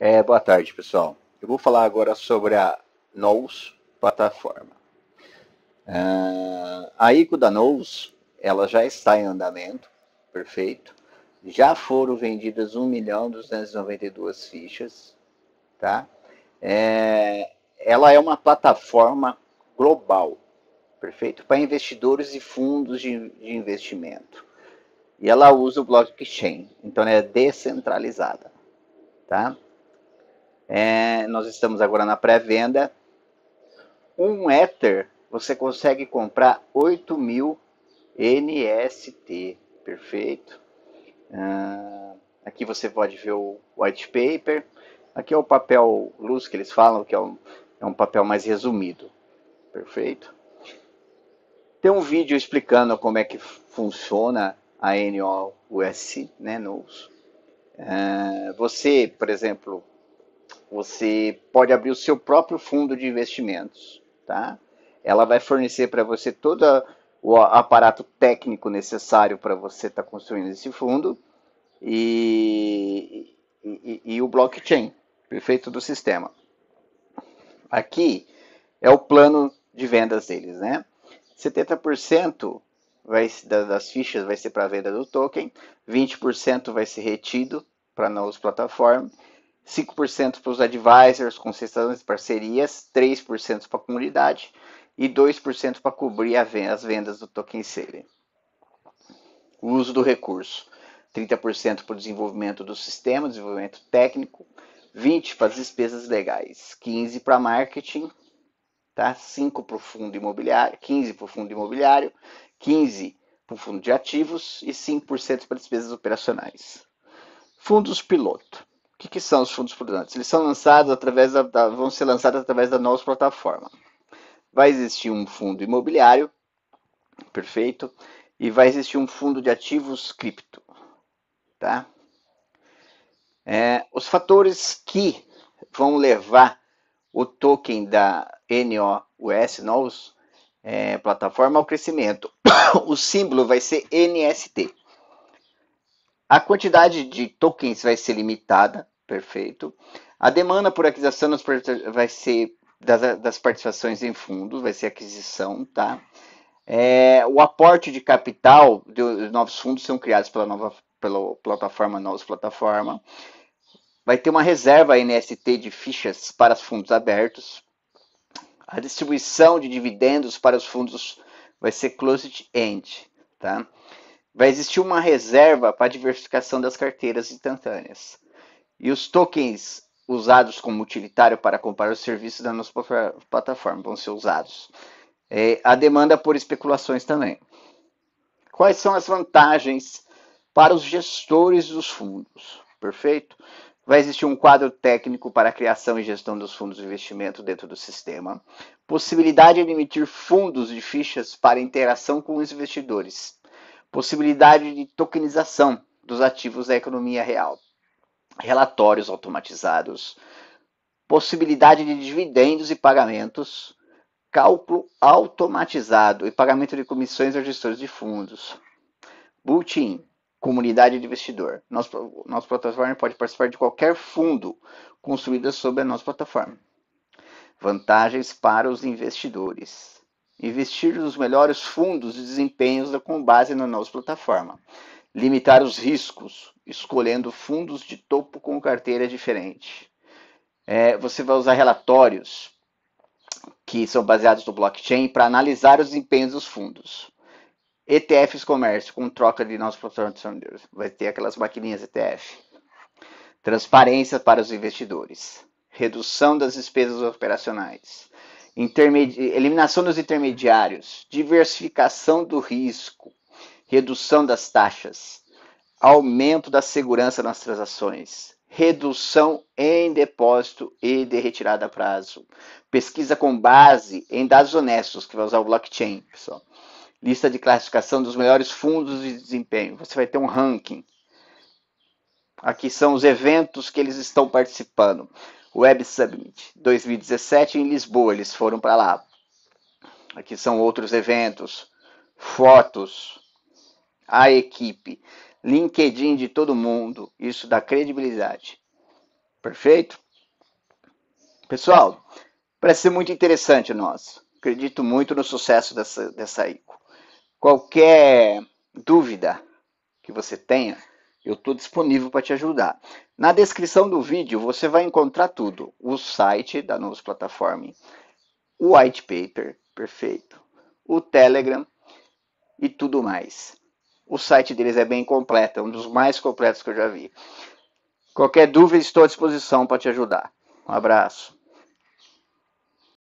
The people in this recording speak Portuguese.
É, boa tarde, pessoal. Eu vou falar agora sobre a NOS plataforma. Uh, a ICO da NOS, ela já está em andamento, perfeito. Já foram vendidas 1 milhão 292 fichas, tá? É, ela é uma plataforma global, perfeito? Para investidores e fundos de, de investimento. E ela usa o blockchain, então ela é descentralizada, tá? É, nós estamos agora na pré-venda. Um Ether você consegue comprar 8000 mil NST, perfeito? Ah, aqui você pode ver o white paper. Aqui é o papel luz que eles falam, que é um, é um papel mais resumido, perfeito? Tem um vídeo explicando como é que funciona a NOS, né, NOS. Ah, você, por exemplo, você pode abrir o seu próprio fundo de investimentos, tá? Ela vai fornecer para você todo o aparato técnico necessário para você estar tá construindo esse fundo e, e, e, o blockchain, perfeito do sistema. Aqui é o plano de vendas deles, né? 70% vai, das fichas vai ser para a venda do token, 20% vai ser retido para novas plataformas 5% para os advisors, concessões e parcerias, 3% para a comunidade e 2% para cobrir as vendas do token Sele. O uso do recurso: 30% para o desenvolvimento do sistema, desenvolvimento técnico, 20% para as despesas legais, 15% para marketing, tá? 5% para o fundo imobiliário, 15% para o fundo imobiliário, 15% para o fundo de ativos e 5% para despesas operacionais. Fundos piloto que, que são os fundos prudentes? Eles são lançados através da, da, vão ser lançados através da nossa plataforma. Vai existir um fundo imobiliário, perfeito, e vai existir um fundo de ativos cripto, tá? É, os fatores que vão levar o token da NOS, NOS, é, plataforma ao crescimento. O símbolo vai ser NST. A quantidade de tokens vai ser limitada, Perfeito. A demanda por aquisição vai ser das, das participações em fundos, vai ser aquisição, tá? É, o aporte de capital de, novos fundos são criados pela nova pela plataforma Novos Plataforma. Vai ter uma reserva NST de fichas para os fundos abertos. A distribuição de dividendos para os fundos vai ser closed end, tá? Vai existir uma reserva para diversificação das carteiras instantâneas e os tokens usados como utilitário para comprar os serviços da nossa plataforma vão ser usados. É, a demanda por especulações também. Quais são as vantagens para os gestores dos fundos? Perfeito? Vai existir um quadro técnico para a criação e gestão dos fundos de investimento dentro do sistema, possibilidade de emitir fundos de fichas para interação com os investidores, possibilidade de tokenização dos ativos da economia real, relatórios automatizados, possibilidade de dividendos e pagamentos, cálculo automatizado e pagamento de comissões aos gestores de fundos. built-in comunidade de investidor. Nosso, nossa plataforma pode participar de qualquer fundo construído sob a nossa plataforma. Vantagens para os investidores. Investir nos melhores fundos e desempenhos com base na nossa plataforma. Limitar os riscos, escolhendo fundos de topo com carteira diferente. É, você vai usar relatórios que são baseados no blockchain para analisar os empenhos dos fundos. ETFs comércio com troca de nossos patrocinadores. Vai ter aquelas maquininhas ETF. Transparência para os investidores. Redução das despesas operacionais. Intermedi eliminação dos intermediários. Diversificação do risco redução das taxas, aumento da segurança nas transações, redução em depósito e de retirada a prazo, pesquisa com base em dados honestos, que vai usar o blockchain, pessoal. Lista de classificação dos melhores fundos de desempenho. Você vai ter um ranking. Aqui são os eventos que eles estão participando. Web Summit 2017 em Lisboa, eles foram para lá. Aqui são outros eventos, fotos, a equipe. LinkedIn de todo mundo, isso dá credibilidade. Perfeito? Pessoal, parece ser muito interessante nós. Acredito muito no sucesso dessa, dessa ICO. Qualquer dúvida que você tenha, eu estou disponível para te ajudar. Na descrição do vídeo você vai encontrar tudo: o site da Novos Plataforma, o white paper, perfeito, o Telegram e tudo mais. O site deles é bem completo, é um dos mais completos que eu já vi. Qualquer dúvida, estou à disposição para te ajudar. Um abraço.